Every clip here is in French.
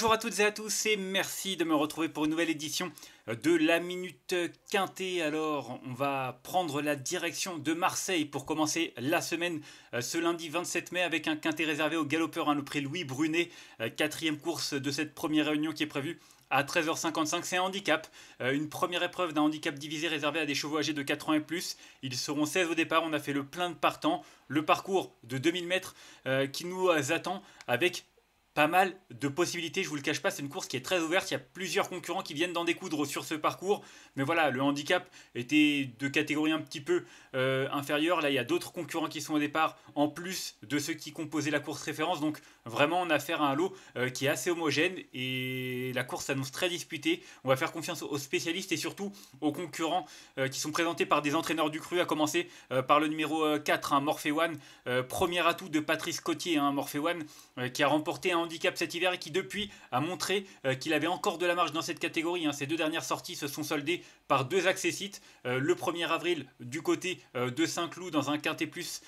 Bonjour à toutes et à tous et merci de me retrouver pour une nouvelle édition de la Minute Quintée. Alors, on va prendre la direction de Marseille pour commencer la semaine euh, ce lundi 27 mai avec un quintet réservé au galopeur à hein, le prix Louis Brunet, euh, quatrième course de cette première réunion qui est prévue à 13h55, c'est un handicap. Euh, une première épreuve d'un handicap divisé réservé à des chevaux âgés de 4 ans et plus. Ils seront 16 au départ, on a fait le plein de partants. Le parcours de 2000 mètres qui nous attend avec pas mal de possibilités, je vous le cache pas, c'est une course qui est très ouverte, il y a plusieurs concurrents qui viennent d'en découdre sur ce parcours, mais voilà, le handicap était de catégorie un petit peu euh, inférieure, là il y a d'autres concurrents qui sont au départ, en plus de ceux qui composaient la course référence, donc Vraiment, on a affaire à un lot euh, qui est assez homogène et la course s'annonce très disputée. On va faire confiance aux spécialistes et surtout aux concurrents euh, qui sont présentés par des entraîneurs du cru, à commencer euh, par le numéro 4, un hein, Morphe One, premier atout de Patrice Cotier, un hein, Morphe One, qui a remporté un handicap cet hiver et qui depuis a montré qu'il avait encore de la marge dans cette catégorie. Hein. Ces deux dernières sorties se sont soldées par deux accessites. le 1er avril du côté de Saint-Cloud dans un quintet plus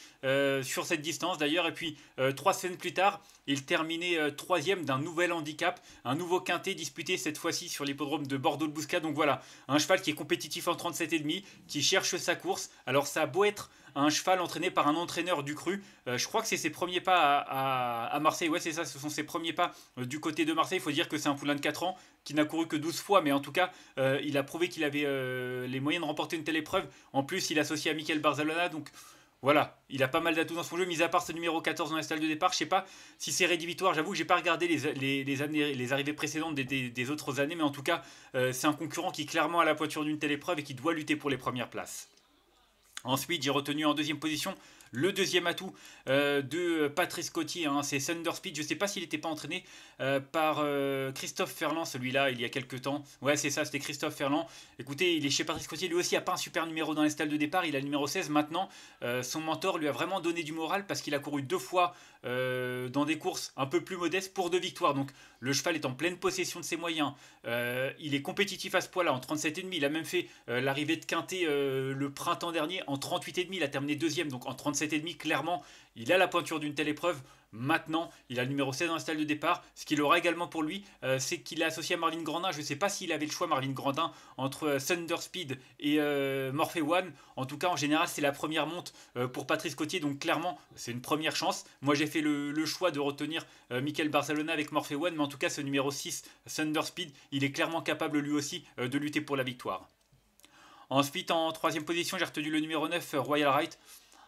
sur cette distance d'ailleurs. Et puis trois semaines plus tard, il terminait euh, troisième d'un nouvel handicap, un nouveau quintet disputé cette fois-ci sur l'hippodrome de Bordeaux-le-Bouscat. Donc voilà, un cheval qui est compétitif en 37,5, qui cherche sa course. Alors ça a beau être un cheval entraîné par un entraîneur du cru. Euh, je crois que c'est ses premiers pas à, Marseille. Ouais, c'est ça, ce sont ses premiers pas euh, du côté de Marseille. Il faut dire que c'est un poulain de 4 ans qui n'a couru que 12 fois, mais en tout cas, il a prouvé qu'il avait les moyens de remporter une telle épreuve. En plus, il est associé à Michael Barzalona, donc voilà, il a pas mal d'atouts dans son jeu, mis à part ce numéro 14 dans la salle de départ. Je sais pas si c'est rédhibitoire, j'avoue que j'ai pas regardé les, années, arrivées précédentes des, autres années, mais en tout cas, euh, c'est un concurrent qui clairement a la poiture d'une telle épreuve et qui doit lutter pour les premières places. Ensuite, j'ai retenu en deuxième position le deuxième atout euh, de Patrice Cottier, hein. c'est Thunder Speed. Je ne sais pas s'il n'était pas entraîné euh, par euh, Christophe Ferland, celui-là, il y a quelques temps. Ouais, c'est ça, c'était Christophe Ferland. Écoutez, il est chez Patrice Cottier, Lui aussi n'a pas un super numéro dans les stalles de départ. Il a le numéro 16 maintenant. son mentor lui a vraiment donné du moral parce qu'il a couru deux fois euh, dans des courses un peu plus modestes pour deux victoires. Donc le cheval est en pleine possession de ses moyens. Euh, il est compétitif à ce poids-là en 37,5. Il a même fait euh, l'arrivée de Quintet le printemps dernier en 38,5. Il a terminé deuxième. Donc en 37,5, clairement, il a la pointure d'une telle épreuve maintenant. Il a le numéro 16 dans la salle de départ. Ce qu'il aura également pour lui, euh, c'est qu'il est associé à Marvin Grandin. Je ne sais pas s'il avait le choix, Marvin Grandin, entre euh, Thunder Speed et euh, Morphe One. En tout cas, en général, c'est la première monte pour Patrice Cotier. Donc, clairement, c'est une première chance. Moi, j'ai fait le, choix de retenir Michael Barcelona avec Morphe One. Mais en tout cas, ce numéro 6, Thunder Speed, il est clairement capable lui aussi de lutter pour la victoire. Ensuite, en troisième position, j'ai retenu le numéro 9, Royal Right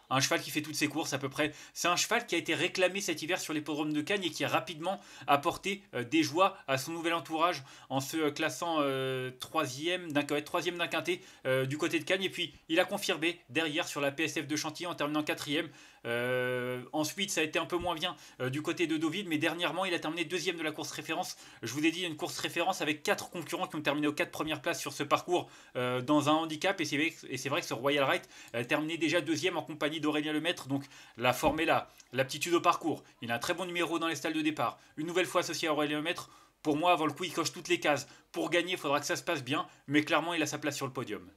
un cheval qui fait toutes ses courses à peu près. C'est un cheval qui a été réclamé cet hiver sur les podromes de Cagnes et qui a rapidement apporté euh, des joies à son nouvel entourage en se classant euh, troisième d'un troisième d'un quintet euh, du côté de Cagnes. Et puis il a confirmé derrière sur la PSF de Chantilly en terminant quatrième. Euh, ensuite, ça a été un peu moins bien euh, du côté de David mais dernièrement, il a terminé deuxième de la course référence. Je vous ai dit une course référence avec quatre concurrents qui ont terminé aux quatre premières places sur ce parcours euh, dans un handicap. Et c'est vrai, que ce Royal Right a terminé déjà deuxième en compagnie d'Aurélien Lemaître. Donc la forme est là, l'aptitude au parcours. Il a un très bon numéro dans les stalles de départ. Une nouvelle fois associé à Aurélien Lemaître. Pour moi, avant le coup, il coche toutes les cases. Pour gagner, il faudra que ça se passe bien, mais clairement, il a sa place sur le podium.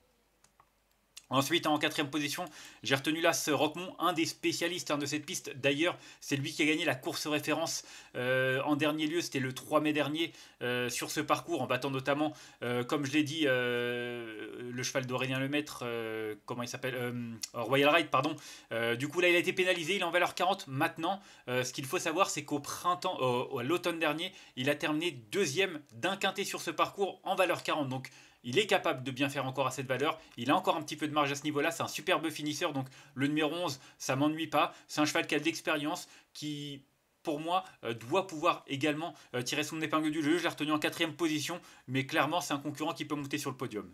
Ensuite, en quatrième position, j'ai retenu là ce Roquemont, un des spécialistes de cette piste. D'ailleurs, c'est lui qui a gagné la course référence euh, en dernier lieu, c'était le 3 mai dernier, euh, sur ce parcours, en battant notamment, euh, comme je l'ai dit, le cheval d'Aurélien Lemaître, comment il s'appelle Royal Ride, pardon. du coup, là, il a été pénalisé, il est en valeur 40 maintenant. ce qu'il faut savoir, c'est qu'au printemps, à l'automne dernier, il a terminé deuxième d'un quintet sur ce parcours en valeur 40. Donc, il est capable de bien faire encore à cette valeur. Il a encore un petit peu de marge à ce niveau-là. C'est un superbe finisseur. Donc le numéro 11, ça m'ennuie pas. C'est un cheval qui a de l'expérience, qui pour moi, euh, doit pouvoir également euh, tirer son épingle du jeu. Je l'ai retenu en quatrième position, mais clairement, c'est un concurrent qui peut monter sur le podium.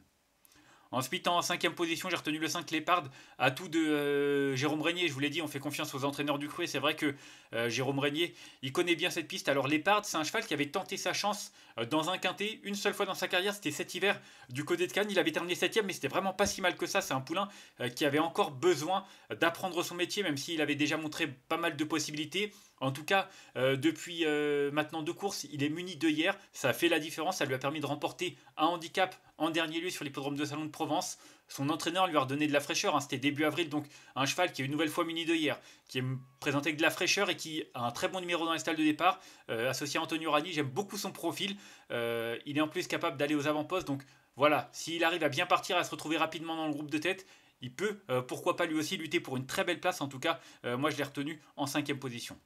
Ensuite, en cinquième position, j'ai retenu le 5 Lépard, à tout de euh, Jérôme Régnier. Je vous l'ai dit, on fait confiance aux entraîneurs du cru c'est vrai que euh, Jérôme Régnier, il connaît bien cette piste. Alors Lépard, c'est un cheval qui avait tenté sa chance euh, dans un quintet une seule fois dans sa carrière, c'était cet hiver du côté de Cannes. Il avait terminé septième, mais c'était vraiment pas si mal que ça. C'est un poulain qui avait encore besoin d'apprendre son métier, même s'il avait déjà montré pas mal de possibilités. En tout cas, euh, depuis euh, maintenant deux courses, il est muni de hier Ça a fait la différence. Ça lui a permis de remporter un handicap en dernier lieu sur l'hippodrome de Salon de Provence. Son entraîneur lui a redonné de la fraîcheur. Hein. C'était début avril, donc un cheval qui est une nouvelle fois muni de hier qui est présenté avec de la fraîcheur et qui a un très bon numéro dans les stalles de départ. Euh, associé à Antonio Rani, j'aime beaucoup son profil. il est en plus capable d'aller aux avant-postes. Donc voilà, s'il arrive à bien partir, à se retrouver rapidement dans le groupe de tête, il peut, pourquoi pas lui aussi, lutter pour une très belle place. En tout cas, moi je l'ai retenu en cinquième position.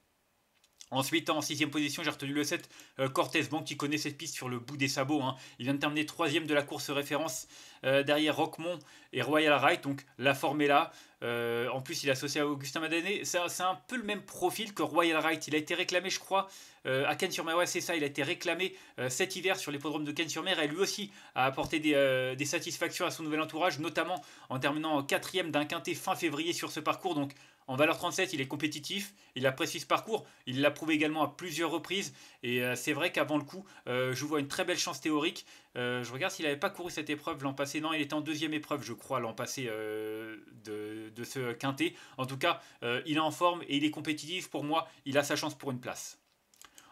Ensuite, en sixième position, j'ai retenu le 7, Cortez. Bon, qui connaît cette piste sur le bout des sabots. Hein. Il vient de terminer troisième de la course référence euh, derrière Roquemont et Royal Wright. Donc, la forme est là. Euh, en plus, il est associé à Augustin Madané. C'est un peu le même profil que Royal Wright. Il a été réclamé, je crois, euh, à Cannes-sur-Mer. Ouais, c'est ça. Il a été réclamé cet hiver sur l'hippodrome de Cannes-sur-Mer. Et lui aussi a apporté des, satisfactions à son nouvel entourage, notamment en terminant quatrième d'un quintet fin février sur ce parcours. Donc, en valeur 37, il est compétitif, il apprécie ce parcours, il l'a prouvé également à plusieurs reprises. Et euh, c'est vrai qu'avant le coup, euh, je vois une très belle chance théorique. Euh, je regarde s'il n'avait pas couru cette épreuve l'an passé. Non, il était en deuxième épreuve, je crois, l'an passé de, de, ce quintet. En tout cas, il est en forme et il est compétitif. Pour moi, il a sa chance pour une place.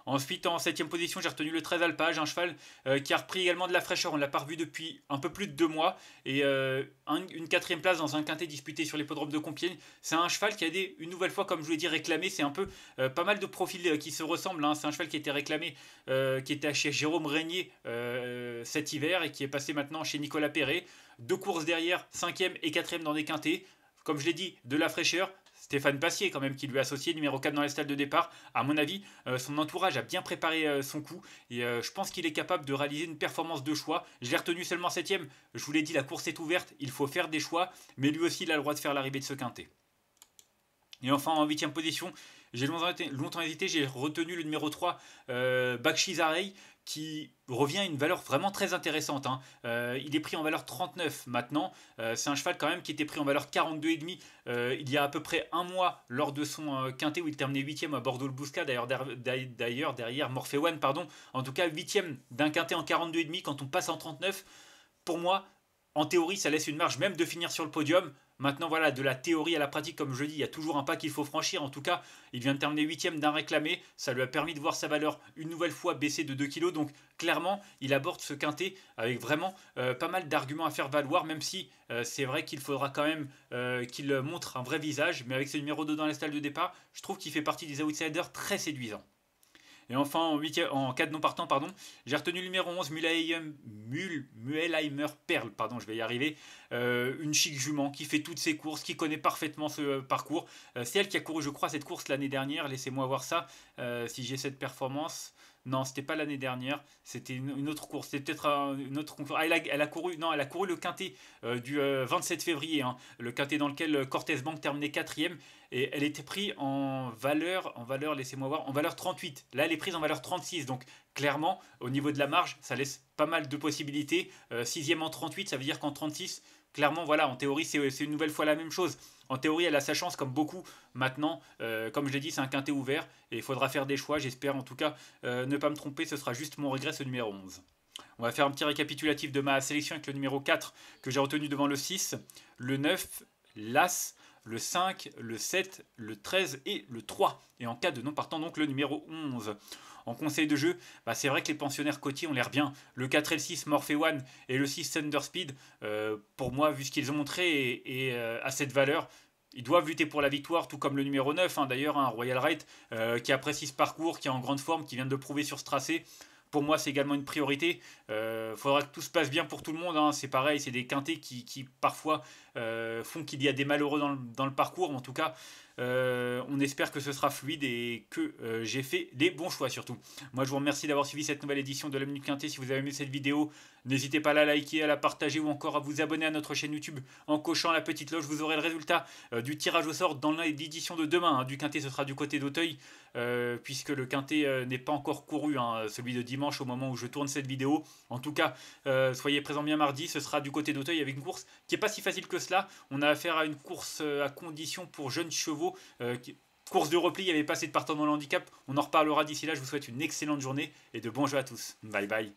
Ensuite, en 7 position, j'ai retenu le 13 Alpage, un cheval euh, qui a repris également de la fraîcheur. On ne l'a pas revu depuis un peu plus de deux mois. Et euh, une quatrième place dans un quintet disputé sur l'hippodrome de Compiègne. C'est un cheval qui a été, une nouvelle fois, comme je vous l'ai dit, réclamé. C'est un peu euh, pas mal de profils qui se ressemblent. Hein. C'est un cheval qui était réclamé, qui était chez Jérôme Régnier cet hiver et qui est passé maintenant chez Nicolas Perret. Deux courses derrière, cinquième et quatrième dans des quintets. Comme je l'ai dit, de la fraîcheur, Stéphane Passier quand même qui lui a associé numéro 4 dans la stade de départ. À mon avis, euh, son entourage a bien préparé euh, son coup et euh, je pense qu'il est capable de réaliser une performance de choix. Je l'ai retenu seulement 7 Je vous l'ai dit, la course est ouverte, il faut faire des choix, mais lui aussi il a le droit de faire l'arrivée de ce quintet. Et enfin, en huitième position, j'ai longtemps, hésité, j'ai retenu le numéro 3, euh, Bakshi qui revient à une valeur vraiment très intéressante. Hein. Euh, il est pris en valeur 39 maintenant. Euh, c'est un cheval quand même qui était pris en valeur 42,5 euh, il y a à peu près un mois lors de son quintet où il terminait 8 à Bordeaux le Bousca, d'ailleurs, derrière Morphe One, pardon. En tout cas, 8 d'un quintet en 42,5 quand on passe en 39. Pour moi, en théorie, ça laisse une marge même de finir sur le podium. Maintenant, voilà, de la théorie à la pratique, comme je dis, il y a toujours un pas qu'il faut franchir. En tout cas, il vient de terminer huitième d'un réclamé. Ça lui a permis de voir sa valeur une nouvelle fois baisser de 2 kg. Donc, clairement, il aborde ce quintet avec vraiment euh, pas mal d'arguments à faire valoir, même si euh, c'est vrai qu'il faudra quand même euh, qu'il montre un vrai visage. Mais avec ce numéro 2 dans la salle de départ, je trouve qu'il fait partie des outsiders très séduisants. Et enfin, en, cas de non partant pardon, j'ai retenu le numéro 11, Muellheimer Perle, pardon, je vais y arriver. Euh, une chic jument qui fait toutes ses courses, qui connaît parfaitement ce euh, parcours. Euh, c'est elle qui a couru, je crois, cette course l'année dernière. Laissez-moi voir ça, si j'ai cette performance. Non, c'était pas l'année dernière. C'était une, autre course. C'était peut-être une autre concours. Ah, elle, a, couru. Non, elle a couru le quintet euh, du 27 euh, février. Hein. le quintet dans lequel euh, Cortez Bank terminait quatrième et elle était prise en valeur, en valeur, laissez-moi voir, en valeur 38. Là, elle est prise en valeur 36. Donc, clairement, au niveau de la marge, ça laisse pas mal de possibilités. sixième en 38, ça veut dire qu'en 36, clairement, voilà, en théorie, c'est une nouvelle fois la même chose. En théorie, elle a sa chance comme beaucoup maintenant. Euh, comme je l'ai dit, c'est un quintet ouvert et il faudra faire des choix. J'espère en tout cas euh, ne pas me tromper. Ce sera juste mon regret, ce numéro 11. On va faire un petit récapitulatif de ma sélection avec le numéro 4 que j'ai retenu devant le 6, le 9, l'As, le 5, le 7, le 13 et le 3. Et en cas de non partant, donc le numéro 11. En conseil de jeu, bah, c'est vrai que les pensionnaires côtiers ont l'air bien. Le 4 l 6, Morphe One et le 6, Thunder Speed, euh, pour moi, vu ce qu'ils ont montré et, euh, à cette valeur, ils doivent lutter pour la victoire, tout comme le numéro 9, hein, d'ailleurs, un hein, Royal Right, euh, qui apprécie ce parcours, qui est en grande forme, qui vient de prouver sur ce tracé. Pour moi, c'est également une priorité. Il faudra que tout se passe bien pour tout le monde. Hein. C'est pareil, c'est des quintés qui, qui, parfois euh, font qu'il y a des malheureux dans le, dans le parcours. En tout cas, euh, on espère que ce sera fluide et que euh, j'ai fait des bons choix surtout. Moi, je vous remercie d'avoir suivi cette nouvelle édition de la Minute Si vous avez aimé cette vidéo, n'hésitez pas à la liker, à la partager ou encore à vous abonner à notre chaîne YouTube en cochant la petite loge. Vous aurez le résultat du tirage au sort dans l'édition de demain. Hein. Du Quintet, ce sera du côté d'Auteuil, puisque le Quintet n'est pas encore couru, hein, celui de dimanche au moment où je tourne cette vidéo. En tout cas, soyez présents bien mardi, ce sera du côté d'Auteuil avec une course qui n'est pas si facile que ça là, on a affaire à une course euh, à condition pour jeunes chevaux. Euh, course de repli, il n'y avait pas assez de partants dans le handicap. On en reparlera d'ici là. Je vous souhaite une excellente journée et de bons jeux à tous. Bye bye.